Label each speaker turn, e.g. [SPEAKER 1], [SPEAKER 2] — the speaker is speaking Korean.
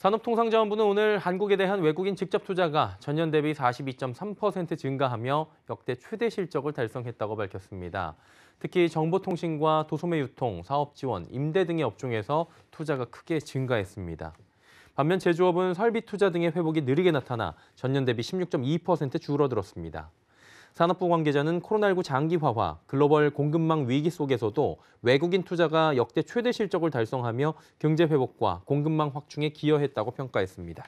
[SPEAKER 1] 산업통상자원부는 오늘 한국에 대한 외국인 직접 투자가 전년 대비 42.3% 증가하며 역대 최대 실적을 달성했다고 밝혔습니다. 특히 정보통신과 도소매 유통, 사업 지원, 임대 등의 업종에서 투자가 크게 증가했습니다. 반면 제조업은 설비 투자 등의 회복이 느리게 나타나 전년 대비 16.2% 줄어들었습니다. 산업부 관계자는 코로나19 장기화와 글로벌 공급망 위기 속에서도 외국인 투자가 역대 최대 실적을 달성하며 경제 회복과 공급망 확충에 기여했다고 평가했습니다.